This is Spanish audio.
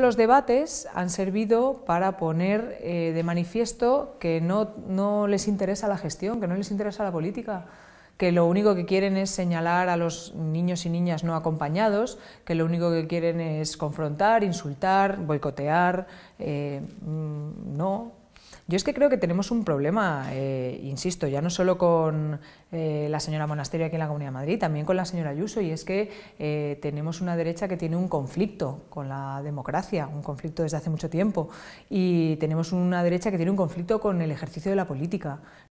Los debates han servido para poner eh, de manifiesto que no, no les interesa la gestión, que no les interesa la política, que lo único que quieren es señalar a los niños y niñas no acompañados, que lo único que quieren es confrontar, insultar, boicotear, eh, mm, no yo es que creo que tenemos un problema, eh, insisto, ya no solo con eh, la señora Monasterio aquí en la Comunidad de Madrid, también con la señora Ayuso, y es que eh, tenemos una derecha que tiene un conflicto con la democracia, un conflicto desde hace mucho tiempo, y tenemos una derecha que tiene un conflicto con el ejercicio de la política.